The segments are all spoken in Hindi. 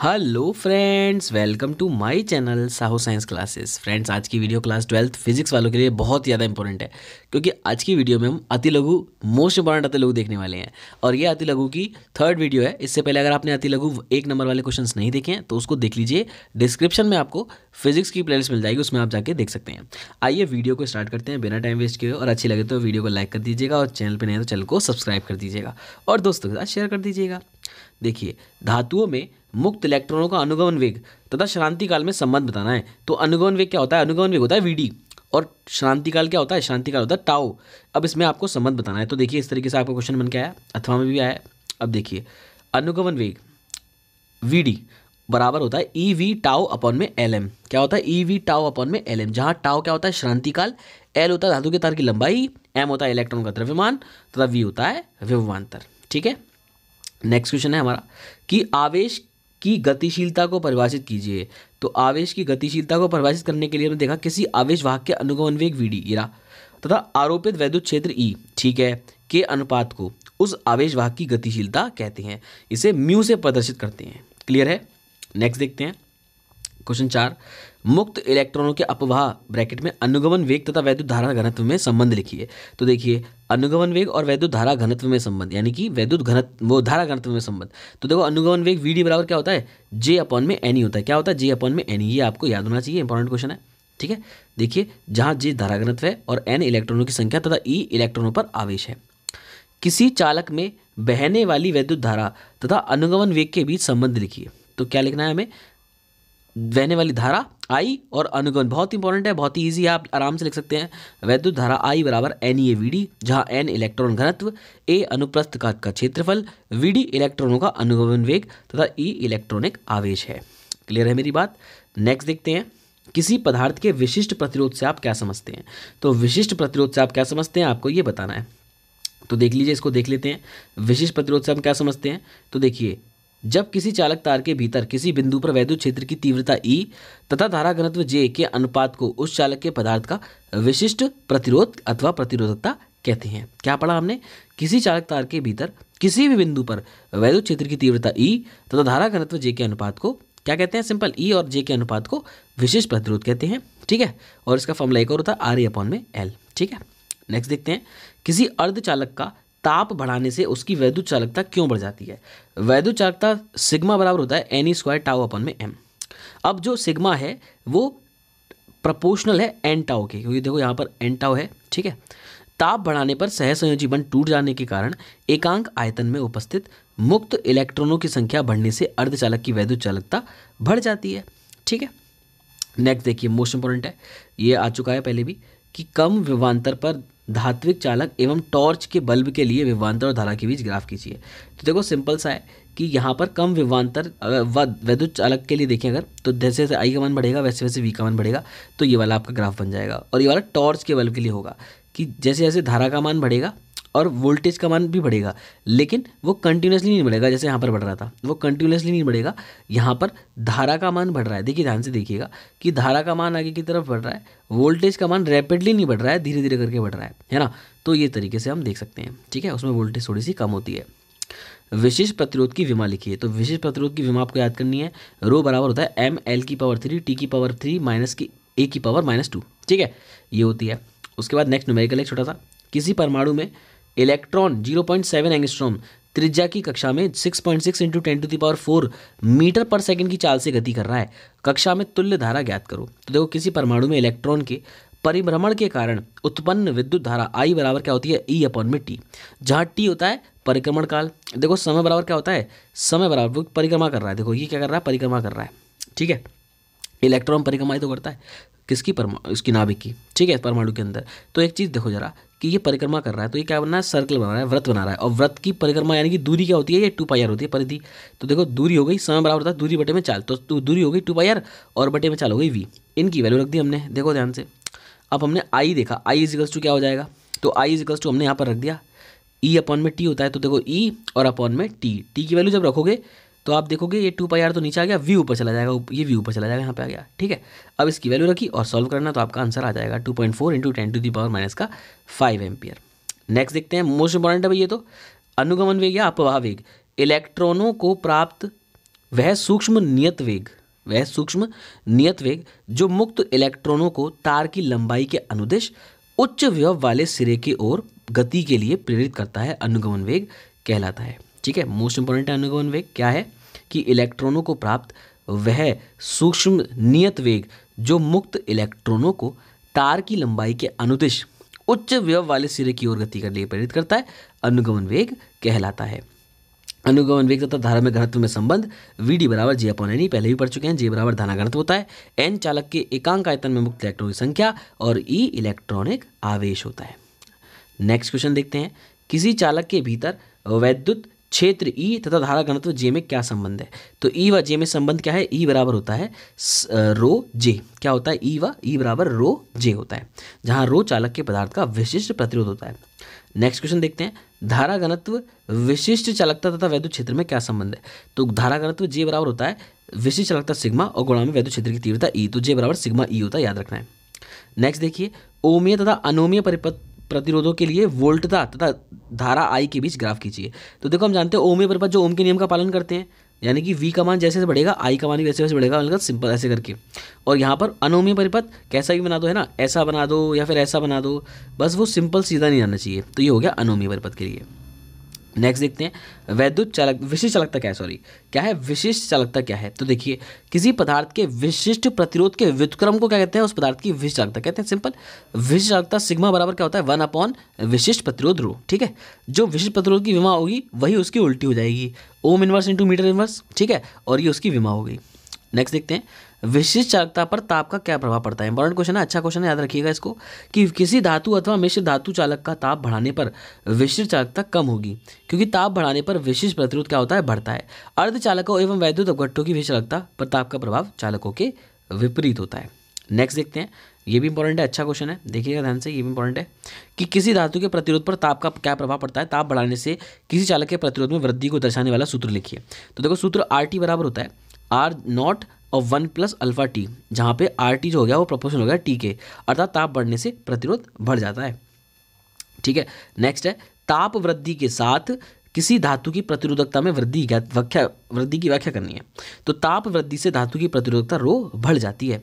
hello friends welcome to my channel Sahu science classes friends आज की वीडियो क्लास ट्वेल्थ फिजिक्स वालों के लिए बहुत ज़्यादा इंपॉर्टेंट है क्योंकि आज की वीडियो में हम अति लघु मोस्ट इंपॉर्टेंट अति लघु देखने वाले हैं और ये अति लघु की थर्ड वीडियो है इससे पहले अगर आपने अति लघु एक नंबर वाले क्वेश्चन नहीं देखे हैं तो उसको देख लीजिए डिस्क्रिप्शन में आपको फिजिक्स की प्लेलिस्ट मिल जाएगी उसमें आप जाके देख सकते हैं आइए वीडियो को स्टार्ट करते हैं बिना टाइम वेस्ट किए और अच्छी लगे तो वीडियो को लाइक कर दीजिएगा और चैनल पर नहीं तो चैनल को सब्सक्राइब कर दीजिएगा और दोस्तों के साथ शेयर कर दीजिएगा देखिए धातुओं में मुक्त इलेक्ट्रॉनों का अनुगमन वेग तथा शांति काल में संबंध बताना है तो अनुगमन वेग क्या होता है अनुगमन वेग होता है वीडी और शांति काल क्या होता है शांति काल होता है टाओ अब इसमें आपको संबंध बताना है तो देखिए इस तरीके से आपका क्वेश्चन बन के आया अथवा में भी आया अब देखिए अनुगमन वेग वी बराबर होता है ई वी टाओ अपॉन में एल एम क्या होता है ई वी टाओ अपॉन में एल एम जहाँ टाओ क्या होता है श्रांतिकाल एल होता है धातु के तार की लंबाई एम होता है इलेक्ट्रॉन का द्रव्यमान तथा वी होता है व्यवमांतर ठीक है नेक्स्ट क्वेश्चन है हमारा कि आवेश की गतिशीलता को परिभाषित कीजिए तो आवेश की गतिशीलता को परिभाषित करने के लिए हमने देखा किसी आवेश वाहक के अनुगमन वेग वी डी इरा तथा आरोपित वैद्युत क्षेत्र ई e, ठीक है के अनुपात को उस आवेश वाहक की गतिशीलता कहते हैं इसे म्यू से प्रदर्शित करते हैं क्लियर है नेक्स्ट देखते हैं क्वेश्चन चार मुक्त इलेक्ट्रॉनों के अपवाह ब्रैकेट में अनुगमन वेग तथा वैद्युत धारा घनत्व में संबंध लिखिए तो देखिए अनुगमन वेग और वैद्युत धारा घनत्व में संबंध यानी कि वैद्युत घनत्व वो धारा घनत्व में संबंध तो देखो अनुगमन वेग वी डी बराबर क्या होता है जे अपॉन में एन e होता है क्या होता है जे अपॉन में एन e, ये आपको याद होना चाहिए इंपॉर्टेंट क्वेश्चन है ठीक है देखिए जहाँ जे धारा घनत्व है और एन इलेक्ट्रॉनों की संख्या तथा ई e इलेक्ट्रॉनों पर आवेश है किसी चालक में बहने वाली वैद्युत धारा तथा अनुगमन वेग के बीच संबंध लिखिए तो क्या लिखना है हमें बहने वाली धारा आई और अनुगमन बहुत इंपॉर्टेंट है बहुत ही ईजी है आप आराम से लिख सकते हैं वैद्युत धारा आई बराबर N E A V D जहाँ एन इलेक्ट्रॉन घनत्व ए अनुप्रस्थ का क्षेत्रफल वी डी इलेक्ट्रॉनों का अनुगमन वेग तथा ई e इलेक्ट्रॉनिक आवेश है क्लियर है मेरी बात नेक्स्ट देखते हैं किसी पदार्थ के विशिष्ट प्रतिरोध से आप क्या समझते हैं तो विशिष्ट प्रतिरोध से आप क्या समझते हैं आपको ये बताना है तो देख लीजिए इसको देख लेते हैं विशिष्ट प्रतिरोध से हम क्या समझते हैं तो देखिए जब किसी चालक तार के भीतर किसी बिंदु पर वैद्युत क्षेत्र की तीव्रता ई e तथा धारा घनत्व जे के अनुपात को उस चालक के पदार्थ का विशिष्ट प्रतिरोध अथवा प्रतिरोधकता कहते हैं क्या पढ़ा हमने किसी चालक तार के भीतर किसी भी बिंदु पर वैद्युत क्षेत्र की तीव्रता ई e तथा धारा घनत्व जे के अनुपात को क्या कहते हैं सिंपल ई e और जे के अनुपात को विशिष्ट प्रतिरोध कहते हैं ठीक है और इसका फॉर्मूला एक और होता है आर ए अपॉन में एल ठीक है नेक्स्ट देखते हैं किसी अर्ध चालक का ताप बढ़ाने से उसकी वैद्युत चालकता क्यों बढ़ जाती है वैद्युत चालकता सिग्मा बराबर होता है N E square tau upon में एम अब जो सिग्मा है वो प्रपोशनल है एन टाओ के क्योंकि देखो यहाँ पर एन टाओ है ठीक है ताप बढ़ाने पर सह संयोजीवन टूट जाने के कारण एकांक आयतन में उपस्थित मुक्त इलेक्ट्रॉनों की संख्या बढ़ने से अर्धचालक की वैद्युत चालकता बढ़ जाती है ठीक है नेक्स्ट देखिए मोस्ट इंपॉर्टेंट है ये आ चुका है पहले भी कि कम विवांतर पर धात्विक चालक एवं टॉर्च के बल्ब के लिए विवांतर और धारा के बीच ग्राफ खींचिए तो देखो सिंपल सा है कि यहाँ पर कम विवांतर वैद्युत चालक के लिए देखें अगर तो जैसे जैसे आई का मान बढ़ेगा वैसे वैसे वी का मन बढ़ेगा तो ये वाला आपका ग्राफ बन जाएगा और ये वाला टॉर्च के बल्ब के लिए होगा कि जैसे जैसे धारा का मान बढ़ेगा और वोल्टेज का मान भी बढ़ेगा लेकिन वो कंटिन्यूसली नहीं बढ़ेगा जैसे यहाँ पर बढ़ रहा था वो कंटिन्यूसली नहीं बढ़ेगा यहाँ पर धारा का मान बढ़ रहा है देखिए ध्यान से देखिएगा कि धारा का मान आगे की तरफ बढ़ रहा है वोल्टेज का मान रैपिडली नहीं बढ़ रहा है धीरे धीरे करके बढ़ रहा है है ना तो ये तरीके से हम देख सकते हैं ठीक है उसमें वोल्टेज थोड़ी सी कम होती है विशिष्ट प्रतिरोध की विमा लिखिए तो विशिष्ट प्रतिरोध की विमा आपको याद करनी है रो बराबर होता है एम एल की पावर थ्री टी की पावर थ्री माइनस की ए की पावर माइनस टू ठीक है ये होती है उसके बाद नेक्स्ट न्यूमेरिकल एक छोटा सा किसी परमाणु में इलेक्ट्रॉन 0.7 पॉइंट त्रिज्या की कक्षा में 6.6 point six into ten to the power four metre पर सेकेंड की चाल से गति कर रहा है कक्षा में तुल्य धारा ज्ञात करो तो देखो किसी परमाणु में इलेक्ट्रॉन के परिभ्रमण के कारण उत्पन्न विद्युत धारा आई बराबर क्या होती है ई e अपॉन में टी जहाँ टी होता है परिक्रमण काल देखो समय बराबर क्या होता है समय बराबर परिक्रमा कर रहा है देखो ये क्या कर रहा है परिक्रमा कर रहा है ठीक है इलेक्ट्रॉन परिक्रमा तो करता है किसकी परमाणु इसकी नाभिक की ठीक है परमाणु के अंदर तो एक चीज़ देखो जरा कि ये परिक्रमा कर रहा है तो ये क्या बना है सर्कल बना रहा है व्रत बना रहा है और व्रत की परिक्रमा यानी कि दूरी क्या होती है ये टू पाई आर होती है परिधि तो देखो दूरी हो गई समय बराबर होता है दूरी बटे में चाल तो, तो दूरी हो गई टू पाई आर और बटे में चाल हो गई वी इनकी वैल्यू रख दी हमने देखो ध्यान से अब हमने आई देखा आई इजिकल्स टू क्या हो जाएगा तो आई इजिकल्स टू हमने यहाँ पर रख दिया ई e अपॉन में टी होता है तो देखो ई e और अपॉन में टी टी की वैल्यू जब रखोगे तो आप देखोगे ये टू पाई आर तो नीचे आ गया व्यू ऊपर चला जाएगा ये व्यू ऊपर चला जाएगा यहाँ पे आ गया ठीक है अब इसकी वैल्यू रखी और सॉल्व करना तो आपका आंसर आ जाएगा two point four into ten to the power minus का फाइव एम्पियर नेक्स्ट देखते हैं मोस्ट इंपॉर्टेंट है भाई ये तो अनुगमन वेग या अपवाह वेग इलेक्ट्रॉनों को प्राप्त वह सूक्ष्म नियत वेग वह सूक्ष्म नियत वेग जो मुक्त इलेक्ट्रॉनों को तार की लंबाई के अनुदेश उच्च व्यव वाले सिरे की ओर गति के लिए प्रेरित करता है अनुगमन वेग कहलाता है ठीक है मोस्ट इंपॉर्टेंट अनुगमन वेग क्या है कि इलेक्ट्रॉनों को प्राप्त वह सूक्ष्म नियत वेग जो मुक्त इलेक्ट्रॉनों को तार की लंबाई के अनुदिश उच्च व्यव वाले सिरे की ओर गति करने लिए प्रेरित करता है अनुगमन वेग कहलाता है अनुगमन वेग तथा धारा में घनत्व में संबंध वी डी बराबर जी अपन एन पहले भी पढ़ चुके हैं जे बराबर धारा घनत्व होता है एन चालक के एकांक आयतन में मुक्त इलेक्ट्रॉन की संख्या और ई e इलेक्ट्रॉनिक आवेश होता है नेक्स्ट क्वेश्चन देखते हैं किसी चालक के भीतर वैद्युत क्षेत्र ई तथा धारा घनत्व जे में क्या संबंध है तो ई व जे में संबंध क्या है ई बराबर होता है रो जे क्या होता है ई व ई बराबर रो जे होता है जहाँ रो चालक के पदार्थ का विशिष्ट प्रतिरोध होता है नेक्स्ट क्वेश्चन देखते हैं धारा घनत्व विशिष्ट चालकता तथा वैद्युत क्षेत्र में क्या संबंध है तो धारा घनत्व जे बराबर होता है विशिष्ट चालकता सिग्मा और गुणा में वैद्युत क्षेत्र की तीव्रता ई तो जे बराबर सिग्मा ई होता है याद रखना है नेक्स्ट देखिए ओमीय तथा अनोमीय परिपथ प्रतिरोधों के लिए वोल्टता तथा धारा आई के बीच ग्राफ खींचिए तो देखो हम जानते हैं ओम पर जो ओम के नियम का पालन करते हैं यानी कि वी का मान जैसे जैसे बढ़ेगा आई का मान भी वैसे वैसे बढ़ेगा मतलब सिंपल ऐसे करके और यहाँ पर अनोमी परिपथ कैसा भी बना दो है ना ऐसा बना दो या फिर ऐसा बना दो बस वो सिंपल सीधा नहीं आना चाहिए तो ये हो गया अनोमी परिपथ के लिए नेक्स्ट देखते हैं वैद्युत चालक विशिष्ट चालकता क्या है सॉरी क्या है विशिष्ट चालकता क्या है तो देखिए किसी पदार्थ के विशिष्ट प्रतिरोध के व्युतक्रम को क्या कहते हैं उस पदार्थ की विशिष्ट चालकता कहते हैं सिंपल विशिष्ट चालकता सिग्मा बराबर क्या होता है वन अपॉन विशिष्ट प्रतिरोध रो ठीक है जो विशिष्ट प्रतिरोध की विमा होगी वही उसकी उल्टी हो जाएगी ohm inverse into metre inverse ठीक है और ये उसकी विमा हो गई नेक्स्ट देखते हैं विशिष्ट चालकता पर ताप का क्या प्रभाव पड़ता है इंपॉर्टेंट क्वेश्चन है अच्छा क्वेश्चन है याद रखिएगा इसको कि किसी धातु अथवा मिश्र धातु चालक का ताप बढ़ाने पर विशिष्ट चालकता कम होगी क्योंकि ताप बढ़ाने पर विशिष्ट प्रतिरोध क्या होता है बढ़ता है अर्ध चालकों एवं वैद्युत अपघट्टों की विशिष्ट चालकता पर ताप का प्रभाव चालकों के विपरीत होता है नेक्स्ट देखते हैं ये भी इंपॉर्टेंट है अच्छा क्वेश्चन है देखिएगा ध्यान से ये भी इंपॉर्टेंट है कि किसी धातु के प्रतिरोध पर ताप का क्या प्रभाव पड़ता है ताप बढ़ाने से किसी चालक के प्रतिरोध में वृद्धि को दर्शाने वाला सूत्र लिखिए तो देखो सूत्र आर टी बराबर होता है आर नॉट और वन प्लस अल्फा टी जहाँ पे आर टी जो हो गया वो प्रोपोर्शन हो गया टी के अर्थात ताप बढ़ने से प्रतिरोध बढ़ जाता है ठीक है नेक्स्ट है ताप वृद्धि के साथ किसी धातु की प्रतिरोधकता में वृद्धि व्याख्या वृद्धि की व्याख्या करनी है तो ताप वृद्धि से धातु की प्रतिरोधकता रो बढ़ जाती है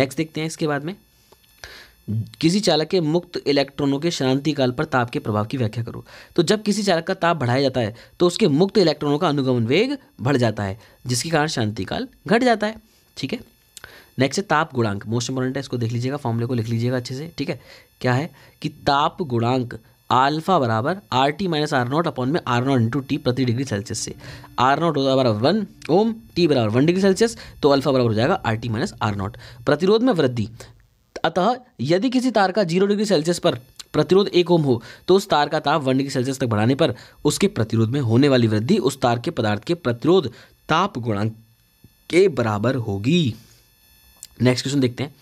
नेक्स्ट देखते हैं इसके बाद में किसी चालक के मुक्त इलेक्ट्रॉनों के शांति काल पर ताप के प्रभाव की व्याख्या करो तो जब किसी चालक का ताप बढ़ाया जाता है तो उसके मुक्त इलेक्ट्रॉनों का अनुगमन वेग बढ़ जाता है जिसके कारण शांति काल घट जाता है ठीक है नेक्स्ट है ताप गुणांक मोस्ट इंपॉर्टेंट है इसको देख लीजिएगा फॉर्मूले को लिख लीजिएगा अच्छे से ठीक है क्या है कि ताप गुणांक आल्फा बराबर R T minus R naught upon में आर नॉट इंटू टी प्रति डिग्री सेल्सियस से आर नॉट होता बराबर वन ओम टी बराबर वन डिग्री सेल्सियस तो अल्फा बराबर हो जाएगा R T minus R naught प्रतिरोध में वृद्धि अतः यदि किसी तार का जीरो डिग्री सेल्सियस पर प्रतिरोध एक ओम हो तो उस तार का ताप वन डिग्री सेल्सियस तक बढ़ाने पर उसके प्रतिरोध में होने वाली वृद्धि उस तार के पदार्थ के प्रतिरोध ताप गुणांक के बराबर होगी नेक्स्ट क्वेश्चन देखते हैं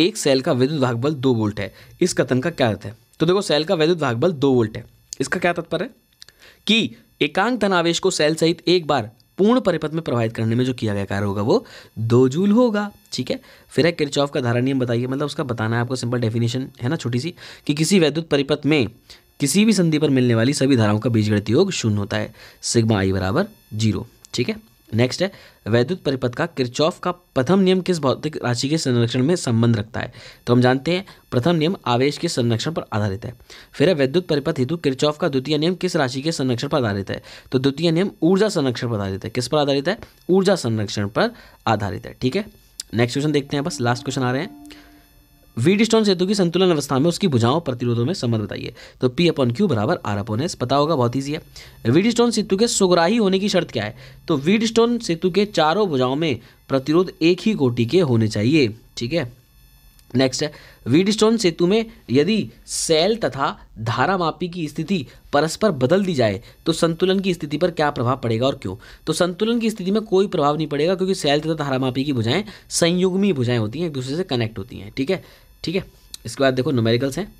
एक सेल का विद्युत भाग बल दो वोल्ट है इस कथन का क्या अर्थ है तो देखो सेल का विद्युत भाग बल दो वोल्ट है इसका क्या तात्पर्य है कि एकांक धनावेश को सेल सहित एक बार पूर्ण परिपथ में प्रभावित करने में जो किया गया कार्य होगा वो दो जूल होगा ठीक है फिर है किरचॉफ का धारा नियम बताइए मतलब उसका बताना है आपको सिंपल डेफिनेशन है ना छोटी सी कि किसी वैद्युत परिपथ में किसी भी संधि पर मिलने वाली सभी धाराओं का बीजगणित योग शून्य होता है सिग्मा आई बराबर जीरो ठीक है नेक्स्ट है वैद्युत परिपथ का किरचौफ का प्रथम नियम किस भौतिक राशि के संरक्षण में संबंध रखता है तो हम जानते हैं प्रथम नियम आवेश के संरक्षण पर आधारित है फिर है वैद्युत परिपथ हेतु किरचौफ का द्वितीय नियम किस राशि के संरक्षण पर आधारित है तो द्वितीय नियम ऊर्जा संरक्षण पर आधारित है किस पर आधारित है ऊर्जा संरक्षण पर आधारित है ठीक है नेक्स्ट क्वेश्चन देखते हैं बस लास्ट क्वेश्चन आ रहे हैं वीडी स्टोन सेतु की संतुलन अवस्था में उसकी भुजाओं प्रतिरोधों में संबंध बताइए तो पी अपॉन क्यू बराबर आर अपॉन एस पता होगा बहुत ईजी है वीडी स्टोन सेतु के सुगराही होने की शर्त क्या है तो वीडी स्टोन सेतु के चारों भुजाओं में प्रतिरोध एक ही कोटि के होने चाहिए ठीक है नेक्स्ट है वीडस्टोन सेतु में यदि सेल तथा धारा मापी की स्थिति परस्पर बदल दी जाए तो संतुलन की स्थिति पर क्या प्रभाव पड़ेगा और क्यों तो संतुलन की स्थिति में कोई प्रभाव नहीं पड़ेगा क्योंकि सेल तथा धारा मापी की भुजाएं संयुग्मी भुजाएं होती हैं एक दूसरे से कनेक्ट होती हैं ठीक है ठीक है इसके बाद देखो न्यूमेरिकल्स हैं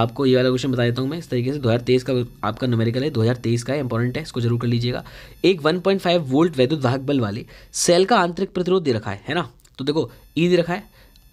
आपको ये वाला क्वेश्चन बता देता हूँ मैं इस तरीके से 2023 का आपका न्यूमेरिकल है 2023 का इंपॉर्टेंट है इसको जरूर कर लीजिएगा एक 1.5 वोल्ट वैद्युत वाहक बल वाले सेल का आंतरिक प्रतिरोध दे रखा है है ना तो देखो ई e दे रखा है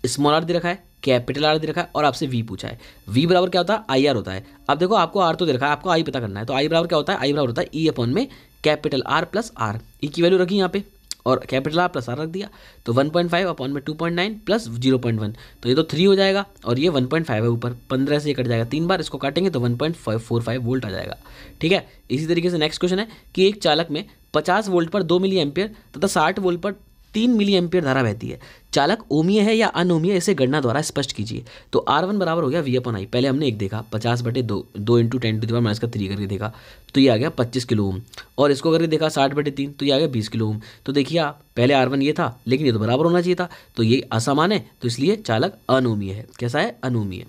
स्मॉल आर दे रखा है कैपिटल आर दे रखा है और आपसे वी पूछा है वी बराबर क्या होता है आई आर होता है अब देखो आपको आर तो दे रखा है आपको आई पता करना है तो आई बराबर क्या होता है आई बराबर होता है ई e अपॉन में capital R plus R E की वैल्यू रखी यहाँ पे और कैपिटल आर प्लस आर रख दिया तो 1.5 पॉइंट फाइव अपॉन में two point nine plus zero point one तो ये तो थ्री हो जाएगा और ये 1.5 है ऊपर 15 से ये कट जाएगा तीन बार इसको काटेंगे तो फाइव वोल्ट आ जाएगा ठीक है इसी तरीके से नेक्स्ट क्वेश्चन है कि एक चालक में 50 वोल्ट पर दो मिली एम्पियर तथा 60 वोल्ट पर तीन मिली एम्पियर धारा बहती है चालक ओमीय है या अनोमीय इसे गणना द्वारा स्पष्ट कीजिए तो आर वन बराबर हो गया वी अपन आई पहले हमने एक देखा पचास बटे दो दो इंटू टेन टू दिवार माइनस का थ्री करके देखा तो ये आ गया पच्चीस किलो ओम और इसको करके देखा साठ बटे तीन तो ये आ गया बीस किलो ओम तो देखिए आप पहले आर वन ये था लेकिन ये तो बराबर होना चाहिए था तो ये असमान है तो इसलिए चालक अनोमीय है कैसा है अनोमीय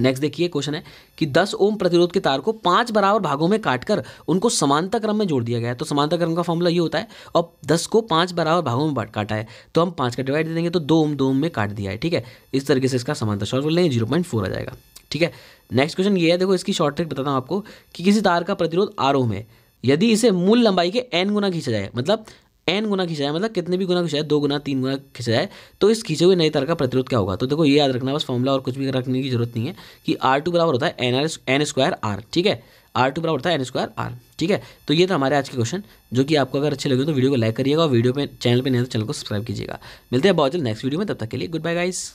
नेक्स्ट देखिए क्वेश्चन है कि 10 ओम प्रतिरोध के तार को पांच बराबर भागों में काटकर उनको समानता क्रम में जोड़ दिया गया है तो समानता क्रम का फॉर्मूला ये होता है और 10 को पांच बराबर भागों में काटा है तो हम पांच का डिवाइड दे देंगे तो दो ओम दो ओम में काट दिया है ठीक है इस तरीके से इसका समानता शॉर्ट कर लेंगे जीरो पॉइंट फोर आ जाएगा ठीक है नेक्स्ट क्वेश्चन ये है देखो इसकी शॉर्ट ट्रिक बताता हूँ आपको कि किसी तार का प्रतिरोध आर ओम है यदि इसे मूल लंबाई के एन गुना खींचा जाए मतलब एन गुना खिंचाया मतलब कितने भी गुना खिंचाया दो गुना तीन गुना खिंचाया तो इस खींचे हुए नए तार का प्रतिरोध क्या होगा तो देखो ये याद रखना बस फॉर्मूला और कुछ भी रखने की जरूरत नहीं है कि आर टू बराबर होता है N R N square R ठीक है आर टू बराबर होता है एन स्क्वायर आर ठीक है तो ये था हमारे आज के क्वेश्चन जो कि आपको अगर अच्छे लगे तो वीडियो को लाइक करिएगा और वीडियो पर चैनल पर नहीं तो चैनल को सब्सक्राइब कीजिएगा मिलते हैं बहुत जल्द नेक्स्ट वीडियो में तब तक के लिए गुड बाय गाइस